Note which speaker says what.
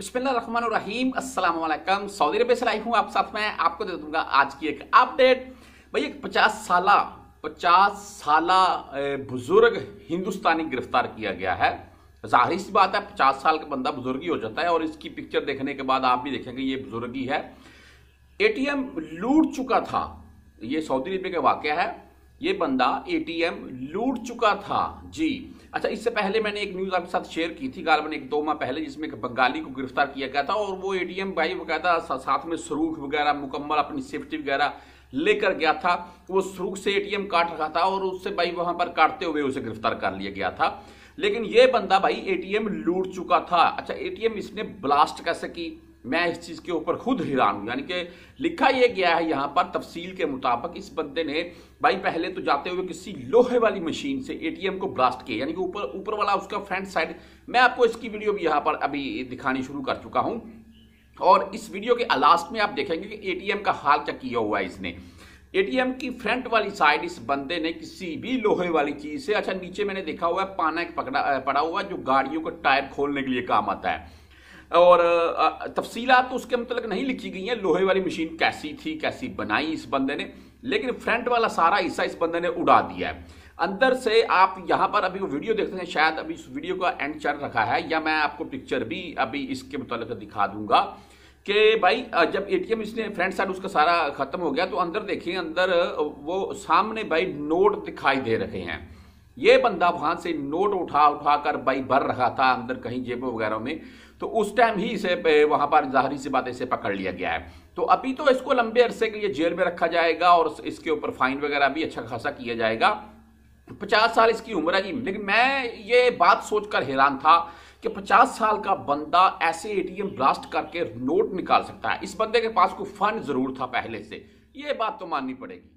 Speaker 1: अस्सलाम वालेकुम सऊदी अरब से लाई हूँ आप साथ में आपको दे दूंगा आज की एक अपडेट भाई एक पचास साल पचास साल बुजुर्ग हिंदुस्तानी गिरफ्तार किया गया है जाहिर सी बात है पचास साल का बंदा बुजुर्ग ही हो जाता है और इसकी पिक्चर देखने के बाद आप भी देखेंगे ये बुजुर्ग ही है एम लूट चुका था ये सऊदी अरब का वाक़ है ये बंदा एटीएम लूट चुका था जी अच्छा इससे पहले मैंने एक न्यूज़ आपके साथ शेयर की थी गालबन एक दो माह पहले जिसमें एक बंगाली को गिरफ्तार किया गया था और वो एटीएम भाई वगैरह साथ में सुरूख वगैरह मुकम्मल अपनी सेफ्टी वगैरह लेकर गया था वो सुरूख से एटीएम काट रहा था और उससे भाई वहां पर काटते हुए उसे गिरफ्तार कर लिया गया था लेकिन ये बंदा भाई एटीएम लूट चुका था अच्छा एटीएम इसने ब्लास्ट कैसे की मैं इस चीज़ के ऊपर खुद हैरान हूँ यानी कि लिखा यह गया है यहाँ पर तफसील के मुताबिक इस बंदे ने भाई पहले तो जाते हुए किसी लोहे वाली मशीन से एटीएम को ब्लास्ट किया यानी कि ऊपर ऊपर वाला उसका फ्रंट साइड मैं आपको इसकी वीडियो भी यहाँ पर अभी दिखानी शुरू कर चुका हूँ और इस वीडियो के लास्ट में आप देखेंगे कि एटीएम का हाल क्या किया हुआ है इसने एटीएम की फ्रंट वाली साइड इस बंदे ने किसी भी लोहे वाली चीज से अच्छा नीचे मैंने देखा हुआ है पाना एक पकड़ा पड़ा हुआ जो गाड़ियों का टायर खोलने के लिए काम आता है और तफसीलात तो उसके मतलब नहीं लिखी गई है लोहे वाली मशीन कैसी थी कैसी बनाई इस बंदे ने लेकिन फ्रंट वाला सारा हिस्सा इस बंदे ने उड़ा दिया है अंदर से आप यहाँ पर अभी वो वीडियो देखते हैं शायद अभी इस वीडियो का एंड चल रखा है या मैं आपको पिक्चर भी अभी इसके मतलब दिखा दूंगा कि भाई जब एटीएम इसने फ्रंट साइड उसका सारा खत्म हो गया तो अंदर देखिए अंदर वो सामने भाई नोट दिखाई दे रहे हैं ये बंदा वहां से नोट उठा उठा कर भाई भर रहा था अंदर कहीं जेबों वगैरह में तो उस टाइम ही इसे वहां पर जाहरी सी बात इसे पकड़ लिया गया है तो अभी तो इसको लंबे अरसे के लिए जेल में रखा जाएगा और इसके ऊपर फाइन वगैरह भी अच्छा खासा किया जाएगा पचास साल इसकी उम्र है जी लेकिन मैं ये बात सोचकर हैरान था कि पचास साल का बंदा ऐसे एटीएम ब्लास्ट करके नोट निकाल सकता है इस बंदे के पास कोई फंड जरूर था पहले से ये बात तो माननी पड़ेगी